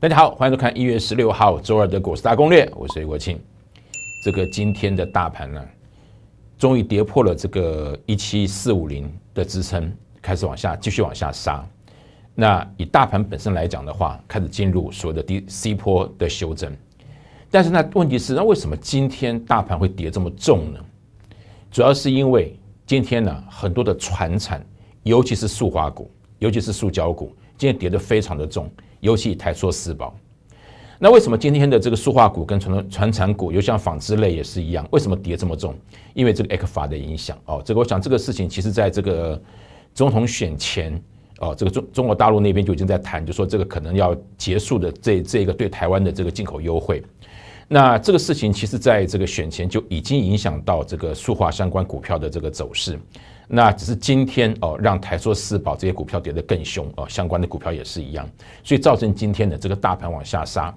大家好，欢迎收看一月十六号周二的股市大攻略，我是李国庆。这个今天的大盘呢，终于跌破了这个一七四五零的支撑，开始往下继续往下杀。那以大盘本身来讲的话，开始进入所谓的低 C 波的修正。但是呢，问题是那为什么今天大盘会跌这么重呢？主要是因为今天呢，很多的船产，尤其是塑化股，尤其是塑胶股，今天跌得非常的重。尤其台硕四宝，那为什么今天的这个塑化股跟传统传产股，又像纺织类也是一样，为什么跌这么重？因为这个 X 法的影响哦。这个我想这个事情其实在这个总统选前哦，这个中中国大陆那边就已经在谈，就说这个可能要结束的这这个对台湾的这个进口优惠。那这个事情其实在这个选前就已经影响到这个塑化相关股票的这个走势。那只是今天哦，让台塑、四宝这些股票跌得更凶哦，相关的股票也是一样，所以造成今天的这个大盘往下杀。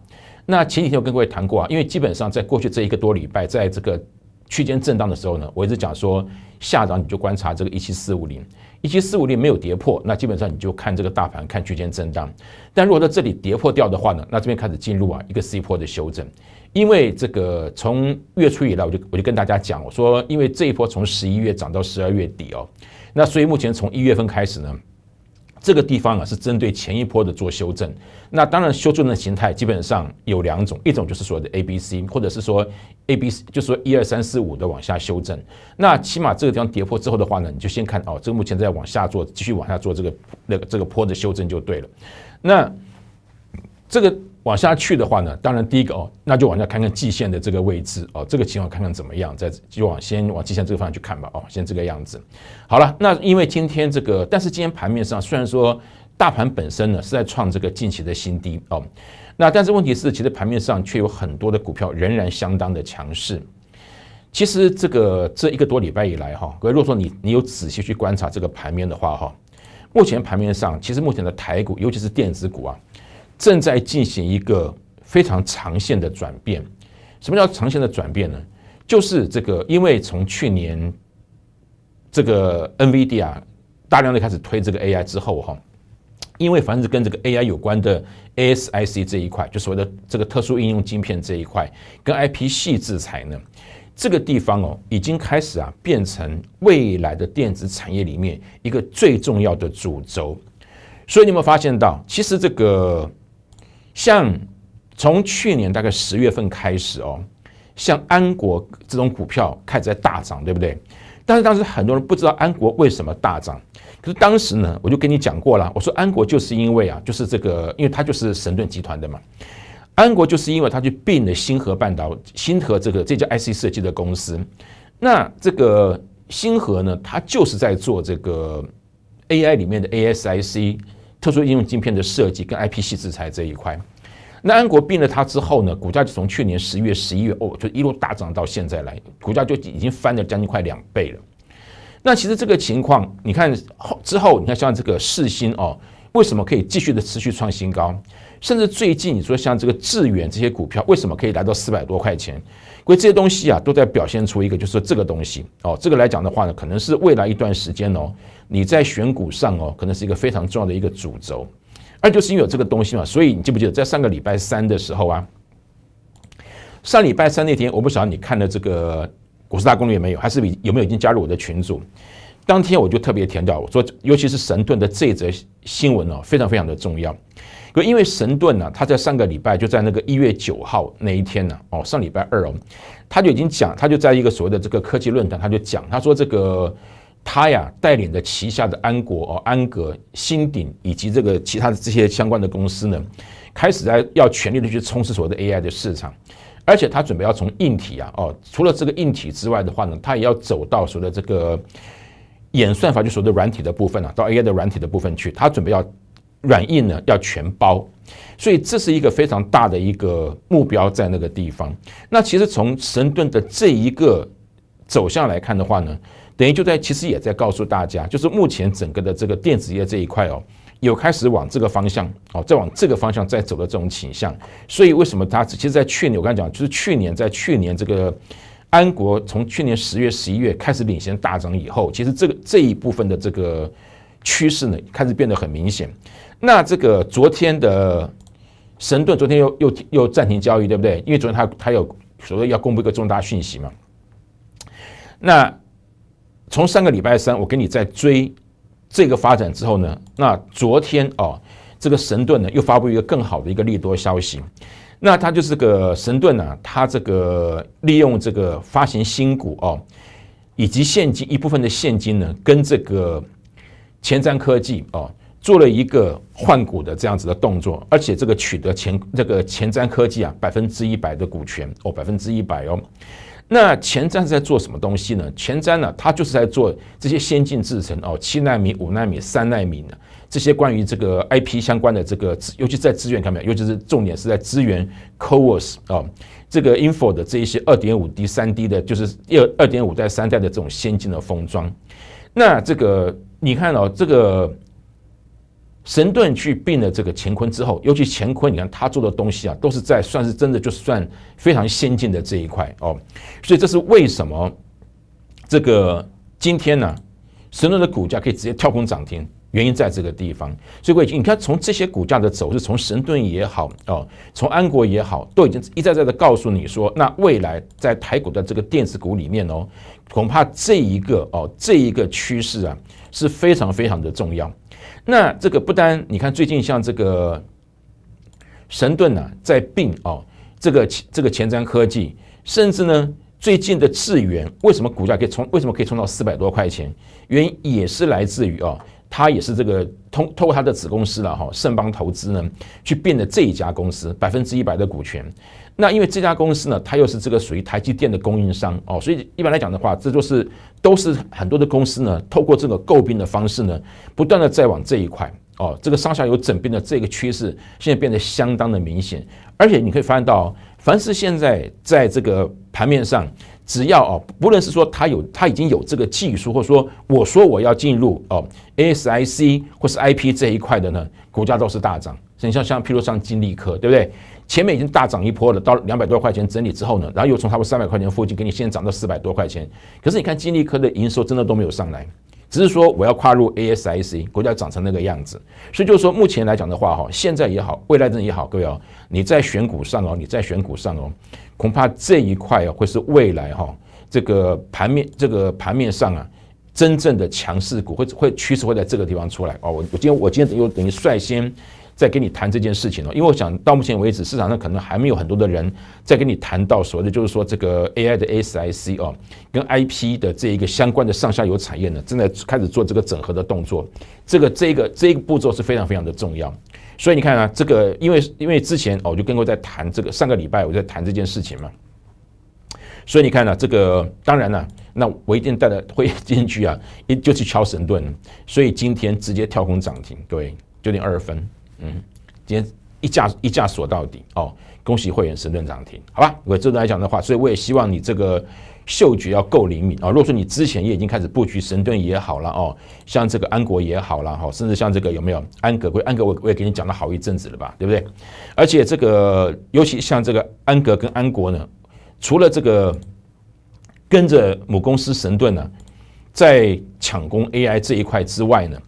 那前几天我跟各位谈过啊，因为基本上在过去这一个多礼拜，在这个区间震荡的时候呢，我一直讲说，下涨你就观察这个一七四五零。一七四五六没有跌破，那基本上你就看这个大盘看区间震荡。但如果在这里跌破掉的话呢，那这边开始进入啊一个 C 波的修正。因为这个从月初以来，我就我就跟大家讲，我说因为这一波从十一月涨到十二月底哦，那所以目前从一月份开始呢。这个地方啊是针对前一波的做修正，那当然修正的形态基本上有两种，一种就是所谓的 A B C，或者是说 A B 就是说一二三四五的往下修正。那起码这个地方跌破之后的话呢，你就先看哦，这个目前在往下做，继续往下做这个那个这个坡的修正就对了。那这个。往下去的话呢，当然第一个哦，那就往下看看季线的这个位置哦，这个情况看看怎么样，再就往先往季线这个方向去看吧，哦，先这个样子。好了，那因为今天这个，但是今天盘面上虽然说大盘本身呢是在创这个近期的新低哦，那但是问题是，其实盘面上却有很多的股票仍然相当的强势。其实这个这一个多礼拜以来哈，如果说你你有仔细去观察这个盘面的话哈，目前盘面上其实目前的台股，尤其是电子股啊。正在进行一个非常长线的转变。什么叫长线的转变呢？就是这个，因为从去年这个 n v d 啊大量的开始推这个 AI 之后，哈，因为凡是跟这个 AI 有关的 ASIC 这一块，就所谓的这个特殊应用晶片这一块，跟 IP 细制才呢，这个地方哦，已经开始啊，变成未来的电子产业里面一个最重要的主轴。所以你有没有发现到，其实这个？像从去年大概十月份开始哦，像安国这种股票开始在大涨，对不对？但是当时很多人不知道安国为什么大涨。可是当时呢，我就跟你讲过了，我说安国就是因为啊，就是这个，因为它就是神盾集团的嘛。安国就是因为他去并了星河半导星河这个这家 IC 设计的公司。那这个星河呢，它就是在做这个 AI 里面的 ASIC。特殊应用镜片的设计跟 I P 系制裁这一块，那安国并了它之后呢，股价就从去年十月十一月哦，就一路大涨到现在来，股价就已经翻了将近快两倍了。那其实这个情况，你看之后，你看像这个世新哦，为什么可以继续的持续创新高？甚至最近你说像这个致远这些股票，为什么可以来到四百多块钱？因为这些东西啊，都在表现出一个，就是这个东西哦。这个来讲的话呢，可能是未来一段时间哦，你在选股上哦，可能是一个非常重要的一个主轴。二就是因为有这个东西嘛，所以你记不记得在上个礼拜三的时候啊，上礼拜三那天，我不晓得你看了这个股市大攻略没有，还是有没有已经加入我的群组？当天我就特别强调，我说尤其是神盾的这则新闻哦，非常非常的重要。可因为神盾呢，他在上个礼拜就在那个一月九号那一天呢，哦，上礼拜二哦，他就已经讲，他就在一个所谓的这个科技论坛，他就讲，他说这个他呀带领的旗下的安国哦、安格、新鼎以及这个其他的这些相关的公司呢，开始在要全力的去冲刺所谓的 AI 的市场，而且他准备要从硬体啊哦，除了这个硬体之外的话呢，他也要走到所谓的这个演算法，就所谓的软体的部分啊，到 AI 的软体的部分去，他准备要。软硬呢要全包，所以这是一个非常大的一个目标在那个地方。那其实从神盾的这一个走向来看的话呢，等于就在其实也在告诉大家，就是目前整个的这个电子业这一块哦，有开始往这个方向哦，再往这个方向再走的这种倾向。所以为什么它其实，在去年我刚讲，就是去年在去年这个安国，从去年十月十一月开始领先大涨以后，其实这个这一部分的这个趋势呢，开始变得很明显。那这个昨天的神盾，昨天又又又暂停交易，对不对？因为昨天他他有所谓要公布一个重大讯息嘛。那从上个礼拜三我跟你在追这个发展之后呢，那昨天哦，这个神盾呢又发布一个更好的一个利多消息。那它就是个神盾呢，它这个利用这个发行新股哦，以及现金一部分的现金呢，跟这个前瞻科技哦。做了一个换股的这样子的动作，而且这个取得前这个前瞻科技啊百分之一百的股权哦百分之一百哦，那前瞻是在做什么东西呢？前瞻呢，它就是在做这些先进制程哦七纳米五纳米三纳米的这些关于这个 IP 相关的这个，尤其在资源看没有，尤其是重点是在资源 Coors 啊这个 Info 的这一些二点五 D 三 D 的，就是二二点五代三代的这种先进的封装。那这个你看哦这个。神盾去并了这个乾坤之后，尤其乾坤，你看他做的东西啊，都是在算是真的，就算非常先进的这一块哦。所以这是为什么这个今天呢，神盾的股价可以直接跳空涨停，原因在这个地方。所以我已经你看，从这些股价的走势，从神盾也好哦，从安国也好，都已经一再再的告诉你说，那未来在台股的这个电子股里面哦，恐怕这一个哦，这一个趋势啊，是非常非常的重要。那这个不单你看最近像这个神盾呢在并哦，这个这个前瞻科技，甚至呢最近的智源为什么股价可以冲？为什么可以冲到四百多块钱？原因也是来自于哦，它也是这个通通过它的子公司了哈，盛邦投资呢去并的这一家公司百分之一百的股权。那因为这家公司呢，它又是这个属于台积电的供应商哦，所以一般来讲的话，这就是都是很多的公司呢，透过这个诟病的方式呢，不断的在往这一块哦，这个上下游整并的这个趋势，现在变得相当的明显。而且你可以发现到，凡是现在在这个盘面上，只要哦，不论是说他有他已经有这个技术，或说我说我要进入哦 ASIC 或是 IP 这一块的呢，股价都是大涨。你像像譬如像金立科，对不对？前面已经大涨一波了，到两百多块钱整理之后呢，然后又从差不多三百块钱附近给你先涨到四百多块钱。可是你看金立科的营收真的都没有上来，只是说我要跨入 ASIC，股价涨成那个样子。所以就是说，目前来讲的话，哈，现在也好，未来也好，各位哦，你在选股上哦，你在选股上哦，恐怕这一块哦会是未来哈，这个盘面这个盘面上啊，真正的强势股会会趋势会在这个地方出来哦。我我今天我今天又等于率先。在跟你谈这件事情了，因为我想到目前为止市场上可能还没有很多的人在跟你谈到所谓的就是说这个 AI 的 ASIC 哦，跟 IP 的这一个相关的上下游产业呢，正在开始做这个整合的动作。这个这个这个步骤是非常非常的重要。所以你看啊，这个因为因为之前哦，我就跟过在谈这个上个礼拜我在谈这件事情嘛，所以你看呢，这个当然了，那我一定带了会进去啊，一就去敲神盾，所以今天直接跳空涨停，各位九点二分。嗯，今天一架一架锁到底哦！恭喜会员神盾涨停，好吧？我这段来讲的话，所以我也希望你这个嗅觉要够灵敏啊！如果说你之前也已经开始布局神盾也好了哦，像这个安国也好了哈，甚至像这个有没有安格？贵安格我我也给你讲了好一阵子了吧，对不对？而且这个尤其像这个安格跟安国呢，除了这个跟着母公司神盾呢，在抢攻 AI 这一块之外呢？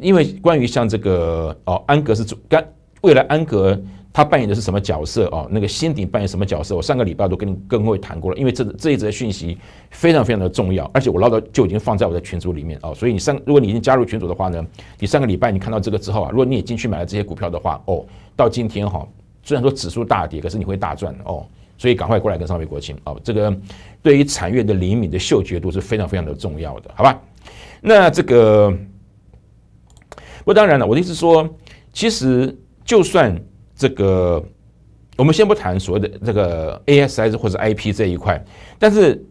因为关于像这个哦，安格是主干，未来安格他扮演的是什么角色哦？那个先迪扮演什么角色？我上个礼拜都跟各位谈过了，因为这这一则讯息非常非常的重要，而且我唠叨就已经放在我的群组里面哦。所以你上，如果你已经加入群组的话呢，你上个礼拜你看到这个之后啊，如果你也进去买了这些股票的话，哦，到今天哈，虽然说指数大跌，可是你会大赚哦。所以赶快过来跟上美国庆哦，这个对于产业的灵敏的嗅觉度是非常非常的重要的，好吧？那这个。不当然了，我的意思说，其实就算这个，我们先不谈所谓的这个 A S S 或者 I P 这一块，但是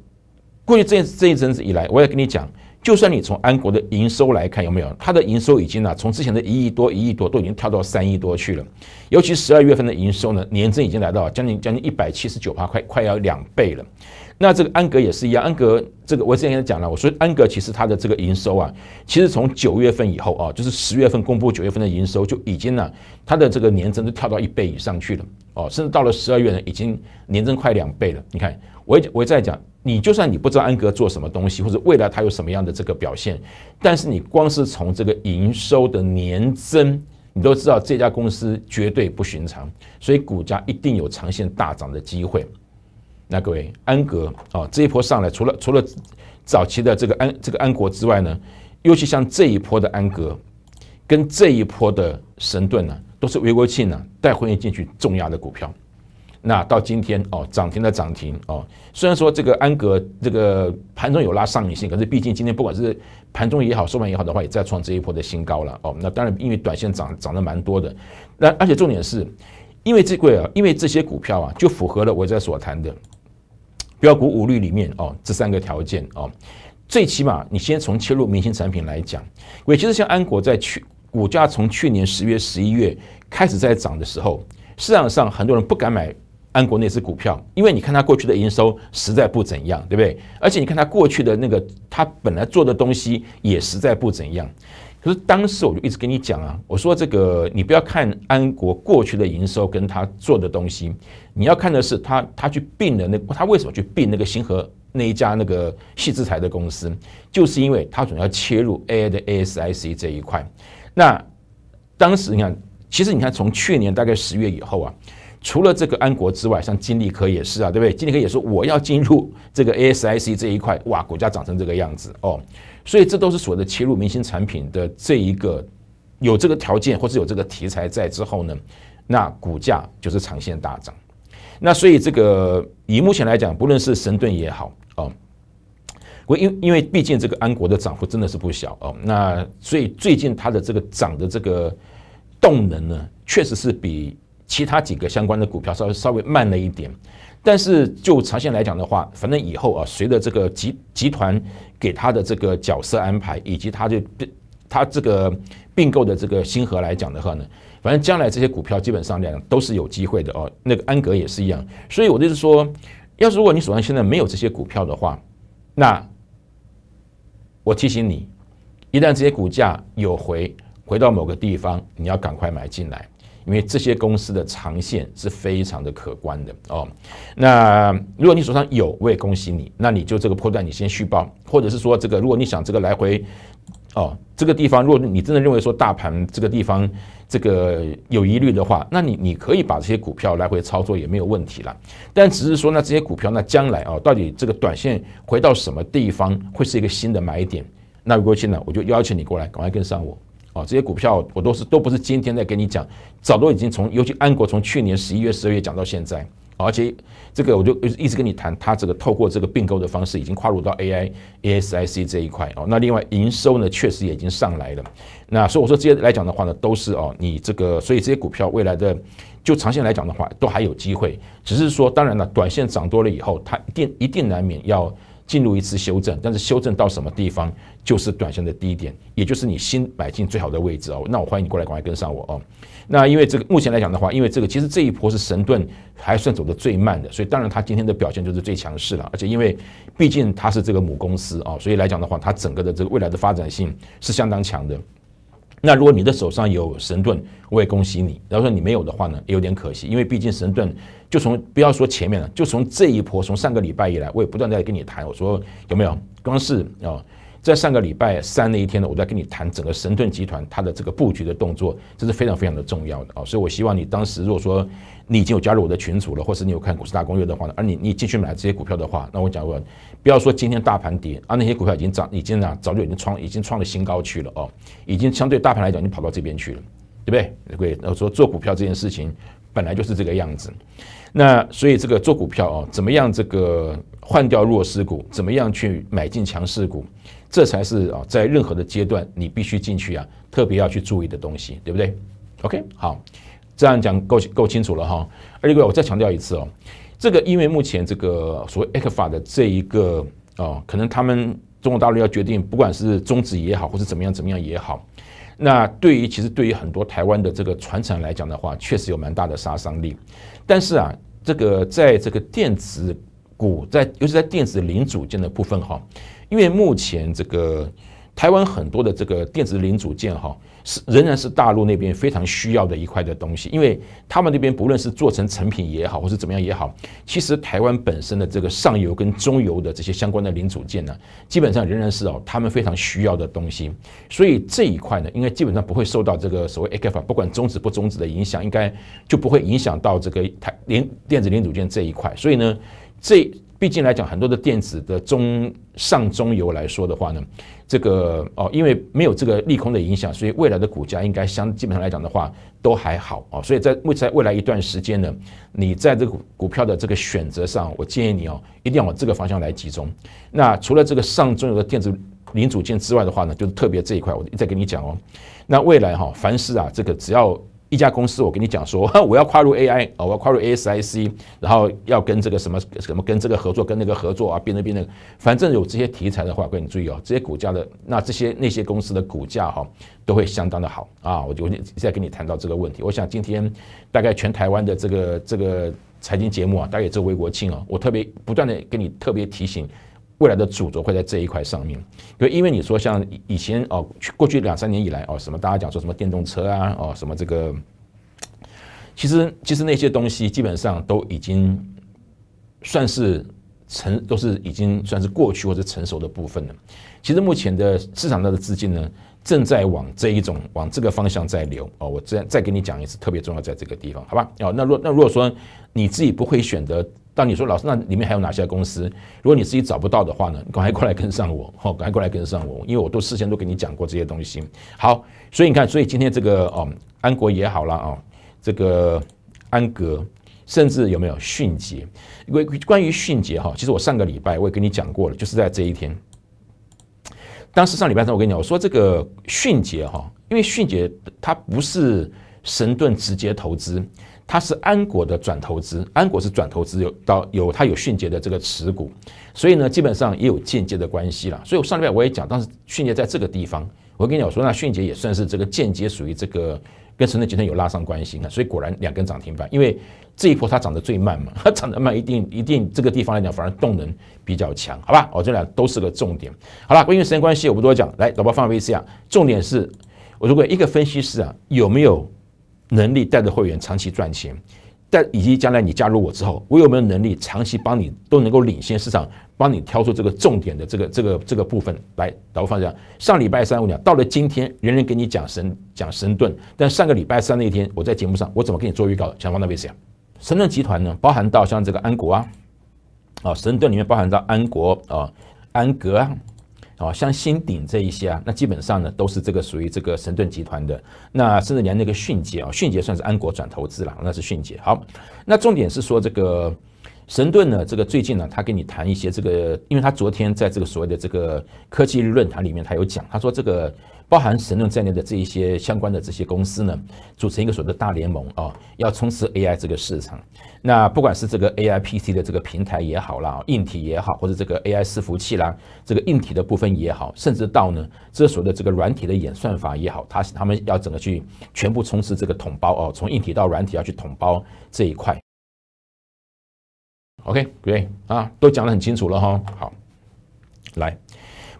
过去这这一阵子以来，我也跟你讲，就算你从安国的营收来看，有没有它的营收已经啊，从之前的一亿多一亿多，都已经跳到三亿多去了。尤其十二月份的营收呢，年增已经来到将近将近一百七十九趴，快快要两倍了。那这个安格也是一样，安格这个我之前已讲了，我说安格其实它的这个营收啊，其实从九月份以后啊，就是十月份公布九月份的营收，就已经呢，它的这个年增都跳到一倍以上去了，哦，甚至到了十二月呢，已经年增快两倍了。你看，我我在讲，你就算你不知道安格做什么东西，或者未来它有什么样的这个表现，但是你光是从这个营收的年增，你都知道这家公司绝对不寻常，所以股价一定有长线大涨的机会。那各位，安格哦，这一波上来，除了除了早期的这个安这个安国之外呢，尤其像这一波的安格，跟这一波的神盾呢，都是韦国庆呢带会员进去重压的股票。那到今天哦，涨停的涨停哦，虽然说这个安格这个盘中有拉上影线，可是毕竟今天不管是盘中也好，收盘也好的话，也再创这一波的新高了哦。那当然，因为短线涨涨得蛮多的，那而且重点是，因为这个啊，因为这些股票啊，就符合了我在所谈的。标股五律里面哦，这三个条件哦，最起码你先从切入明星产品来讲，尤其是像安国在去股价从去年十月十一月开始在涨的时候，市场上很多人不敢买安国那只股票，因为你看它过去的营收实在不怎样，对不对？而且你看它过去的那个它本来做的东西也实在不怎样。可是当时我就一直跟你讲啊，我说这个你不要看安国过去的营收跟他做的东西，你要看的是他他去并的那他为什么去并那个星河那一家那个细制材的公司，就是因为他总要切入 A I 的 A S I C 这一块。那当时你看，其实你看从去年大概十月以后啊，除了这个安国之外，像金立科也是啊，对不对？金立科也说我要进入这个 A S I C 这一块，哇，股价涨成这个样子哦。所以这都是所谓的切入明星产品的这一个有这个条件或者有这个题材在之后呢，那股价就是长线大涨。那所以这个以目前来讲，不论是神盾也好，哦，我因因为毕竟这个安国的涨幅真的是不小哦。那所以最近它的这个涨的这个动能呢，确实是比其他几个相关的股票稍微稍微慢了一点。但是就长线来讲的话，反正以后啊，随着这个集集团给他的这个角色安排，以及他就他这个并购的这个星河来讲的话呢，反正将来这些股票基本上两都是有机会的哦。那个安格也是一样，所以我就说，要是如果你手上现在没有这些股票的话，那我提醒你，一旦这些股价有回回到某个地方，你要赶快买进来。因为这些公司的长线是非常的可观的哦。那如果你手上有，我也恭喜你。那你就这个破段，你先续报，或者是说，这个如果你想这个来回，哦，这个地方，如果你真的认为说大盘这个地方这个有疑虑的话，那你你可以把这些股票来回操作也没有问题了。但只是说，那这些股票那将来哦，到底这个短线回到什么地方会是一个新的买点？那如果现在我就邀请你过来，赶快跟上我。这些股票我都是都不是今天在跟你讲，早都已经从尤其安国从去年十一月、十二月讲到现在，而且这个我就一直跟你谈，它这个透过这个并购的方式已经跨入到 AI ASIC 这一块哦。那另外营收呢，确实也已经上来了。那所以我说这些来讲的话呢，都是哦，你这个所以这些股票未来的就长线来讲的话，都还有机会。只是说，当然了，短线涨多了以后，它一定一定难免要进入一次修正，但是修正到什么地方？就是短线的低点，也就是你新买进最好的位置哦。那我欢迎你过来，赶快跟上我哦。那因为这个目前来讲的话，因为这个其实这一波是神盾还算走得最慢的，所以当然它今天的表现就是最强势了。而且因为毕竟它是这个母公司啊，所以来讲的话，它整个的这个未来的发展性是相当强的。那如果你的手上有神盾，我也恭喜你；然后说你没有的话呢，有点可惜，因为毕竟神盾就从不要说前面了，就从这一波，从上个礼拜以来，我也不断在跟你谈，我说有没有？光是啊。在上个礼拜三那一天呢，我在跟你谈整个神盾集团它的这个布局的动作，这是非常非常的重要的啊！所以我希望你当时如果说你已经有加入我的群组了，或是你有看《股市大攻略》的话呢，而你你进去买这些股票的话，那我讲过，不要说今天大盘跌，啊，那些股票已经涨，已经涨，早就已经创，已经创了新高去了哦，已经相对大盘来讲，你跑到这边去了，对不对？对，我说做股票这件事情本来就是这个样子，那所以这个做股票啊，怎么样这个换掉弱势股，怎么样去买进强势股？这才是啊，在任何的阶段，你必须进去啊，特别要去注意的东西，对不对？OK，好，这样讲够够清楚了哈。而外我再强调一次哦，这个因为目前这个所谓埃克法的这一个哦，可能他们中国大陆要决定，不管是终止也好，或是怎么样怎么样也好，那对于其实对于很多台湾的这个船厂来讲的话，确实有蛮大的杀伤力。但是啊，这个在这个电子股，在尤其在电子零组件的部分哈。因为目前这个台湾很多的这个电子零组件哈，是仍然是大陆那边非常需要的一块的东西。因为他们那边不论是做成成品也好，或是怎么样也好，其实台湾本身的这个上游跟中游的这些相关的零组件呢，基本上仍然是哦他们非常需要的东西。所以这一块呢，应该基本上不会受到这个所谓 A K 法不管终止不终止的影响，应该就不会影响到这个台零电子零组件这一块。所以呢，这。毕竟来讲，很多的电子的中上中游来说的话呢，这个哦，因为没有这个利空的影响，所以未来的股价应该相基本上来讲的话都还好啊。所以在未在未来一段时间呢，你在这个股股票的这个选择上，我建议你哦，一定要往这个方向来集中。那除了这个上中游的电子零组件之外的话呢，就是特别这一块，我再给你讲哦。那未来哈，凡是啊，这个只要。一家公司，我跟你讲说，我要跨入 AI 啊，我要跨入 ASIC，然后要跟这个什么什么跟这个合作，跟那个合作啊，变那变那，反正有这些题材的话，跟你注意哦，这些股价的那这些那些公司的股价哈，都会相当的好啊。我就再跟你谈到这个问题。我想今天大概全台湾的这个这个财经节目啊，大概只有魏国庆啊，我特别不断的跟你特别提醒。未来的主轴会在这一块上面，因为你说像以前哦，过去两三年以来哦，什么大家讲说什么电动车啊，哦，什么这个，其实其实那些东西基本上都已经算是成都是已经算是过去或者成熟的部分了。其实目前的市场上的资金呢，正在往这一种往这个方向在流。哦，我再再给你讲一次，特别重要，在这个地方，好吧？哦，那若那如果说你自己不会选择。当你说老师，那里面还有哪些公司？如果你自己找不到的话呢？赶快过来跟上我，好，赶快过来跟上我，因为我都事先都跟你讲过这些东西。好，所以你看，所以今天这个哦，安国也好了啊，这个安格，甚至有没有迅捷？因为关于迅捷哈，其实我上个礼拜我也跟你讲过了，就是在这一天，当时上礼拜三我跟你讲，我说这个迅捷哈，因为迅捷它不是神盾直接投资。它是安国的转投资，安国是转投资有到有它有迅捷的这个持股，所以呢，基本上也有间接的关系了。所以我上面我也讲，当时迅捷在这个地方，我跟你讲说，那迅捷也算是这个间接属于这个跟深圳集团有拉上关系的，所以果然两根涨停板，因为这一波它涨得最慢嘛，它涨得慢，一定一定这个地方来讲，反而动能比较强，好吧？哦，这俩都是个重点。好了，关于时间关系，我不多讲，来，老包放 v c 啊，重点是，我如果一个分析师啊，有没有？能力带着会员长期赚钱，但以及将来你加入我之后，我有没有能力长期帮你都能够领先市场，帮你挑出这个重点的这个这个这个部分来？老方向。上礼拜三我讲到了今天，人人给你讲神讲神盾，但上个礼拜三那一天我在节目上，我怎么给你做预告？想方那边讲。神盾集团呢，包含到像这个安国啊，啊神盾里面包含到安国啊，安格啊。哦，像新鼎这一些啊，那基本上呢都是这个属于这个神盾集团的，那甚至连那个迅捷啊，迅捷算是安国转投资了，那是迅捷。好，那重点是说这个神盾呢，这个最近呢，他跟你谈一些这个，因为他昨天在这个所谓的这个科技论坛里面，他有讲，他说这个。包含神龙在内的这一些相关的这些公司呢，组成一个所谓的“大联盟”啊，要冲刺 AI 这个市场。那不管是这个 AI PC 的这个平台也好啦，硬体也好，或者这个 AI 伺服器啦，这个硬体的部分也好，甚至到呢这所谓的这个软体的演算法也好，它他们要整个去全部冲刺这个统包哦，从硬体到软体要去统包这一块。OK，对啊，都讲得很清楚了哈。好，来。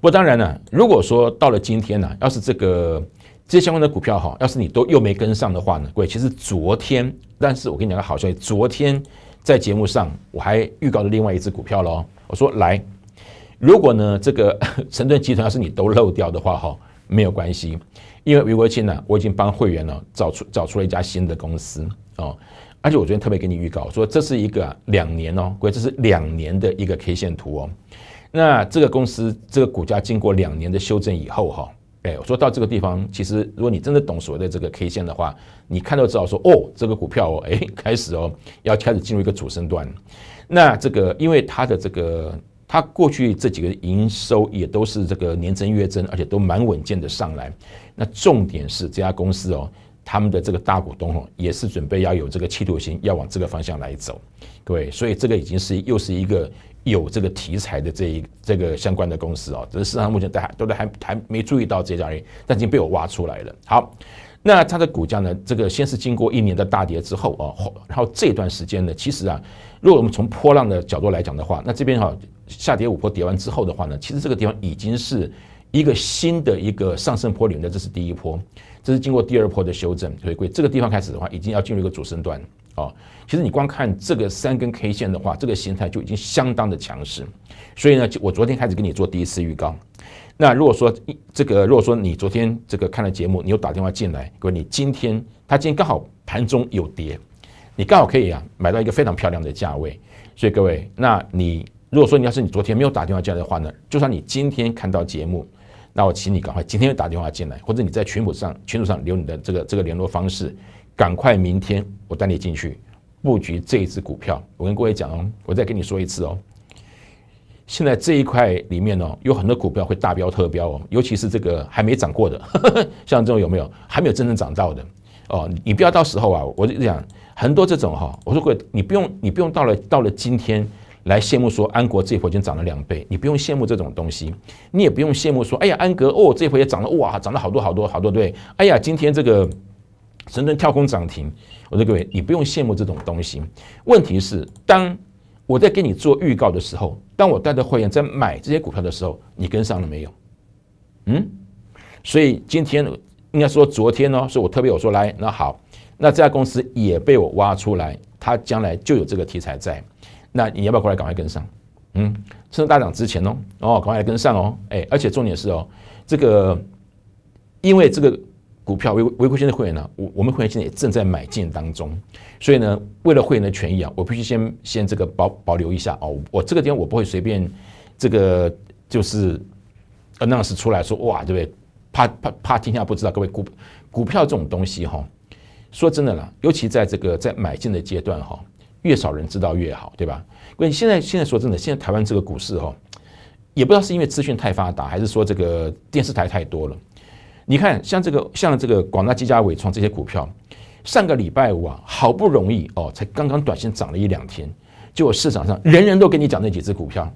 不过当然了，如果说到了今天呢，要是这个这些相关的股票哈，要是你都又没跟上的话呢，各位，其实昨天，但是我跟你讲个好消息，昨天在节目上我还预告了另外一只股票喽。我说来，如果呢这个神盾集团要是你都漏掉的话哈，没有关系，因为余国清呢，我已经帮会员呢找出找出了一家新的公司哦，而且我昨天特别给你预告说，这是一个两年哦，各位，这是两年的一个 K 线图哦。那这个公司这个股价经过两年的修正以后，哈，哎，我说到这个地方，其实如果你真的懂所谓的这个 K 线的话，你看到之后说，哦，这个股票哦，哎，开始哦，要开始进入一个主升段。那这个因为它的这个，它过去这几个营收也都是这个年增月增，而且都蛮稳健的上来。那重点是这家公司哦，他们的这个大股东哦，也是准备要有这个企图心，要往这个方向来走。各位，所以这个已经是又是一个。有这个题材的这一这个相关的公司哦，只是市场目前大家都都还还没注意到这家人，但已经被我挖出来了。好，那它的股价呢？这个先是经过一年的大跌之后啊，然后这段时间呢，其实啊，如果我们从波浪的角度来讲的话，那这边啊下跌五波跌完之后的话呢，其实这个地方已经是一个新的一个上升里面的，这是第一波，这是经过第二波的修正回归，这个地方开始的话，已经要进入一个主升段。哦，其实你光看这个三根 K 线的话，这个形态就已经相当的强势，所以呢，我昨天开始跟你做第一次预告。那如果说这个如果说你昨天这个看了节目，你又打电话进来，各位，你今天他今天刚好盘中有跌，你刚好可以啊买到一个非常漂亮的价位。所以各位，那你如果说你要是你昨天没有打电话进来的话呢，就算你今天看到节目，那我请你赶快今天打电话进来，或者你在群谱上群主上留你的这个这个联络方式。赶快，明天我带你进去布局这一只股票。我跟各位讲哦，我再跟你说一次哦。现在这一块里面哦，有很多股票会大标特标哦，尤其是这个还没涨过的，像这种有没有？还没有真正涨到的哦，你不要到时候啊，我就讲很多这种哈。我说各位，你不用，你不用到了到了今天来羡慕说安国这波已经涨了两倍，你不用羡慕这种东西，你也不用羡慕说哎呀安格哦这回也涨了哇涨了好多好多好多对，哎呀今天这个。神盾跳空涨停，我说各位，你不用羡慕这种东西。问题是，当我在给你做预告的时候，当我带着会员在买这些股票的时候，你跟上了没有？嗯，所以今天应该说昨天呢，是我特别我说来，那好，那这家公司也被我挖出来，它将来就有这个题材在。那你要不要过来赶快跟上？嗯，趁大涨之前哦，哦，赶快跟上哦，哎，而且重点是哦，这个因为这个。股票违违规性的会员呢？我我们会员现在也正在买进当中，所以呢，为了会员的权益啊，我必须先先这个保保留一下哦。我这个地方我不会随便这个就是那 c e 出来说哇，对不对？怕怕怕，天下不知道。各位股股票这种东西哈，说真的啦，尤其在这个在买进的阶段哈，越少人知道越好，对吧？关键现在现在说真的，现在台湾这个股市哈，也不知道是因为资讯太发达，还是说这个电视台太多了。你看，像这个像这个广大基家、伟创这些股票，上个礼拜五啊，好不容易哦，才刚刚短线涨了一两天，结果市场上人人都跟你讲那几只股票，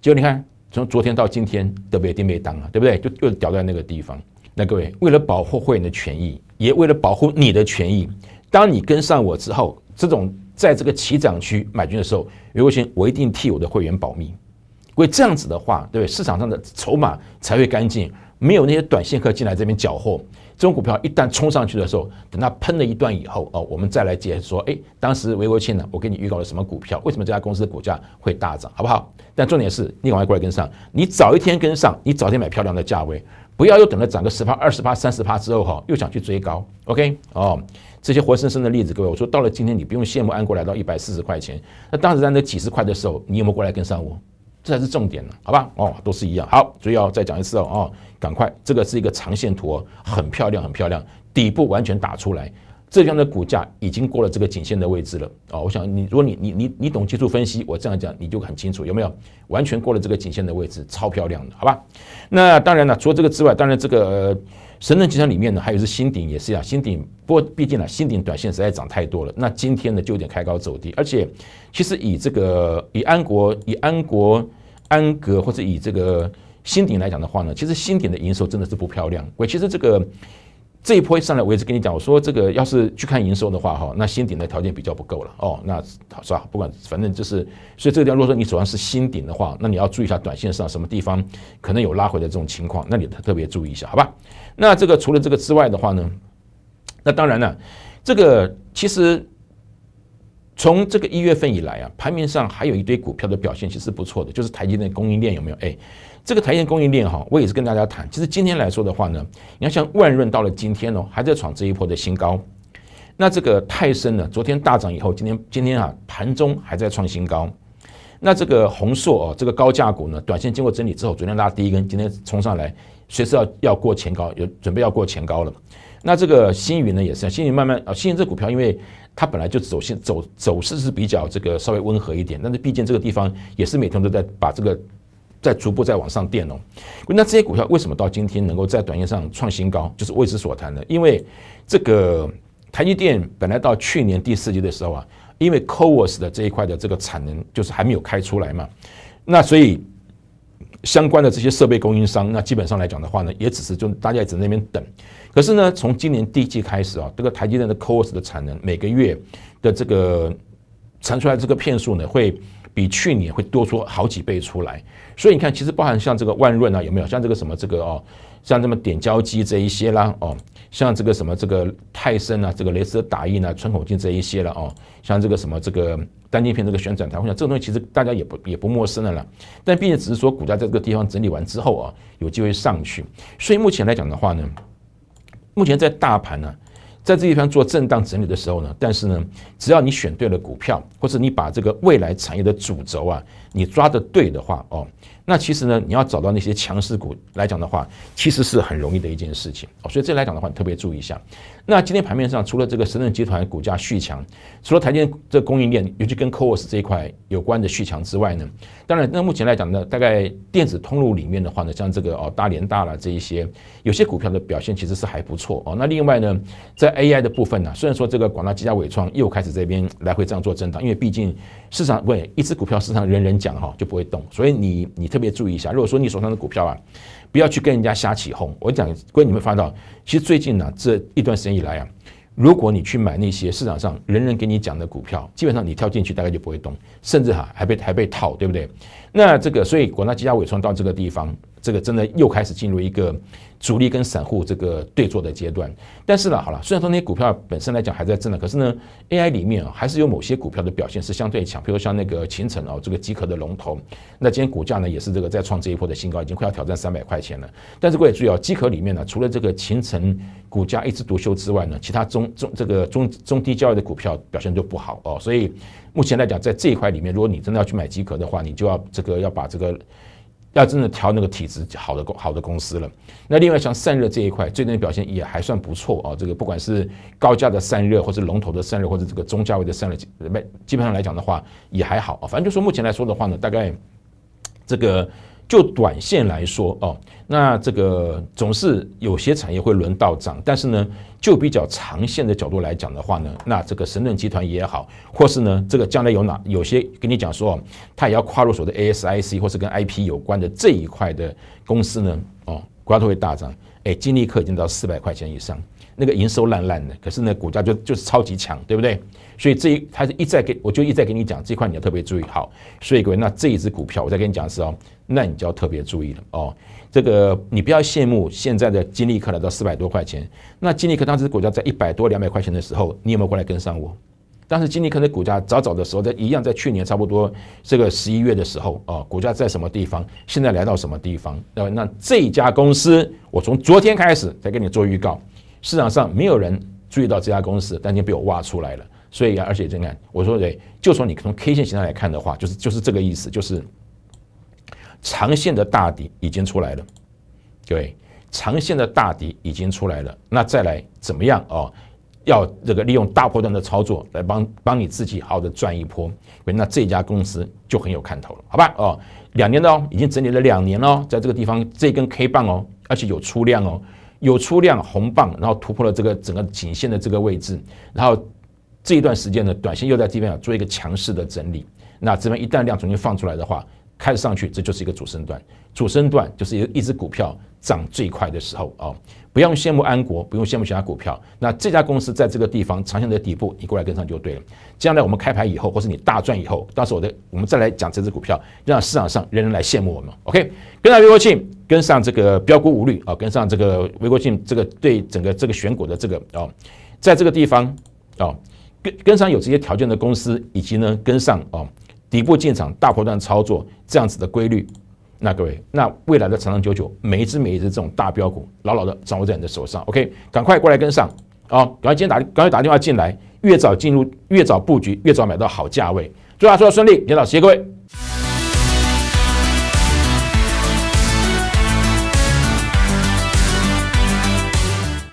结果你看从昨天到今天都没有啊，对不对？就又掉在那个地方。那各位，为了保护会员的权益，也为了保护你的权益，当你跟上我之后，这种在这个起涨区买进的时候，刘国贤，我一定替我的会员保密。因为这样子的话，对市场上的筹码才会干净。没有那些短线客进来这边搅和，这种股票一旦冲上去的时候，等它喷了一段以后，哦，我们再来解说。哎，当时韦国庆呢，我给你预告了什么股票？为什么这家公司的股价会大涨？好不好？但重点是你赶快过来跟上，你早一天跟上，你早一天买漂亮的价位，不要又等了涨个十趴、二十趴、三十趴之后哈，又想去追高。OK，哦，这些活生生的例子，各位，我说到了今天，你不用羡慕安国来到一百四十块钱，那当时在那几十块的时候，你有没有过来跟上我？这才是重点呢，好吧？哦，都是一样。好，注意哦，再讲一次哦，哦。赶快，这个是一个长线图哦，很漂亮，很漂亮，底部完全打出来，浙江的股价已经过了这个颈线的位置了啊！我想你，如果你你你你懂技术分析，我这样讲你就很清楚，有没有？完全过了这个颈线的位置，超漂亮的，好吧？那当然了，除了这个之外，当然这个神盾集团里面呢，还有是新鼎也是一样，新鼎不过毕竟呢，新鼎短线实在涨太多了，那今天呢就有点开高走低，而且其实以这个以安国以安国安格或者以这个。新顶来讲的话呢，其实新顶的营收真的是不漂亮。我其实这个这一波上来，我一直跟你讲，我说这个要是去看营收的话，哈，那新顶的条件比较不够了。哦，那好是吧？不管反正就是，所以这个地方如果说你主要是新顶的话，那你要注意一下，短线上什么地方可能有拉回的这种情况，那你特别注意一下，好吧？那这个除了这个之外的话呢，那当然了，这个其实从这个一月份以来啊，排名上还有一堆股票的表现其实不错的，就是台积电供应链有没有？哎。这个台电供应链哈，我也是跟大家谈。其实今天来说的话呢，你看像万润到了今天哦，还在闯这一波的新高。那这个泰森呢，昨天大涨以后，今天今天啊盘中还在创新高。那这个宏硕哦，这个高价股呢，短线经过整理之后，昨天拉第一根，今天冲上来，随时要要过前高，有准备要过前高了。那这个新云呢，也是新云慢慢啊，新云这股票因为它本来就走线走走势是比较这个稍微温和一点，但是毕竟这个地方也是每天都在把这个。在逐步在往上垫哦。那这些股票为什么到今天能够在短线上创新高？就是为之所谈的，因为这个台积电本来到去年第四季的时候啊，因为 c o o s 的这一块的这个产能就是还没有开出来嘛，那所以相关的这些设备供应商，那基本上来讲的话呢，也只是就大家也在那边等。可是呢，从今年第一季开始啊，这个台积电的 c o o s 的产能每个月的这个产出来这个片数呢会。比去年会多出好几倍出来，所以你看，其实包含像这个万润啊，有没有像这个什么这个哦，像这么点胶机这一些啦，哦，像这个什么这个泰森啊，这个镭射打印啊，穿孔镜这一些了哦，像这个什么这个单晶片这个旋转台，我想这个东西其实大家也不也不陌生了了，但毕竟只是说股价在这个地方整理完之后啊，有机会上去，所以目前来讲的话呢，目前在大盘呢。在这一方做震荡整理的时候呢，但是呢，只要你选对了股票，或者你把这个未来产业的主轴啊，你抓得对的话，哦。那其实呢，你要找到那些强势股来讲的话，其实是很容易的一件事情哦。所以这来讲的话，你特别注意一下。那今天盘面上除了这个神盾集团股价续强，除了台积这供应链，尤其跟科 o s 这一块有关的续强之外呢，当然，那目前来讲呢，大概电子通路里面的话呢，像这个哦大连大了这一些，有些股票的表现其实是还不错哦。那另外呢，在 AI 的部分呢，虽然说这个广大积家伟创又开始这边来回这样做震荡，因为毕竟市场喂一只股票，市场人人讲哈就不会动，所以你你特。别。别注意一下，如果说你手上的股票啊，不要去跟人家瞎起哄。我讲，各位你们发到，其实最近呢这一段时间以来啊，如果你去买那些市场上人人给你讲的股票，基本上你跳进去大概就不会动，甚至哈还被还被套，对不对？那这个所以，广大基家尾庄到这个地方。这个真的又开始进入一个主力跟散户这个对坐的阶段，但是呢，好了，虽然说那些股票本身来讲还在震荡，可是呢，AI 里面啊还是有某些股票的表现是相对强，比如像那个秦城哦，这个极客的龙头，那今天股价呢也是这个再创这一波的新高，已经快要挑战三百块钱了。但是各位注意啊，极客里面呢，除了这个秦城股价一枝独秀之外呢，其他中中这个中中低交易的股票表现就不好哦。所以目前来讲，在这一块里面，如果你真的要去买极客的话，你就要这个要把这个。要真的调那个体质好的公好的公司了，那另外像散热这一块，最近表现也还算不错啊。这个不管是高价的散热，或者龙头的散热，或者这个中价位的散热，基本上来讲的话也还好啊。反正就说目前来说的话呢，大概这个。就短线来说哦，那这个总是有些产业会轮到涨，但是呢，就比较长线的角度来讲的话呢，那这个神盾集团也好，或是呢这个将来有哪有些跟你讲说哦，它也要跨入所谓的 ASIC 或是跟 IP 有关的这一块的公司呢哦，股价会大涨。哎，金立克已经到四百块钱以上，那个营收烂烂的，可是呢股价就就是超级强，对不对？所以这一他是一再给我就一再给你讲这块你要特别注意好。所以各位，那这一只股票我再跟你讲是哦。那你就要特别注意了哦，这个你不要羡慕现在的金立克来到四百多块钱，那金立克当时股价在一百多、两百块钱的时候，你有没有过来跟上我？但是金立克的股价早早的时候，在一样在去年差不多这个十一月的时候啊，股价在什么地方？现在来到什么地方？那那这家公司，我从昨天开始在跟你做预告，市场上没有人注意到这家公司，但已经被我挖出来了。所以啊，而且你看，我说的，就说你从 K 线形态来看的话，就是就是这个意思，就是。长线的大底已经出来了，各位，长线的大底已经出来了。那再来怎么样哦？要这个利用大波段的操作来帮帮你自己，好的赚一波。那这家公司就很有看头了，好吧？哦，两年的哦，已经整理了两年了，在这个地方这根 K 棒哦，而且有出量哦，有出量红棒，然后突破了这个整个颈线的这个位置，然后这一段时间呢，短线又在这边啊做一个强势的整理。那这边一旦量重新放出来的话，开始上去，这就是一个主升段。主升段就是一一只股票涨最快的时候啊！不用羡慕安国，不用羡慕其他股票。那这家公司在这个地方长线的底部，你过来跟上就对了。将来我们开盘以后，或是你大赚以后，到时候的我们再来讲这只股票，让市场上人人来羡慕我们。OK，跟上微国庆，跟上这个标股无虑啊，跟上这个微国庆这个对整个这个选股的这个啊，在这个地方啊，跟跟上有这些条件的公司，以及呢，跟上啊。底部进场，大波段操作这样子的规律，那各位，那未来的长长久久，每一只每一只这种大标股，牢牢的掌握在你的手上，OK，赶快过来跟上啊！赶快今天打，赶快打电话进来，越早进入，越早布局，越早买到好价位。祝大家收得顺利，领导，谢谢各位。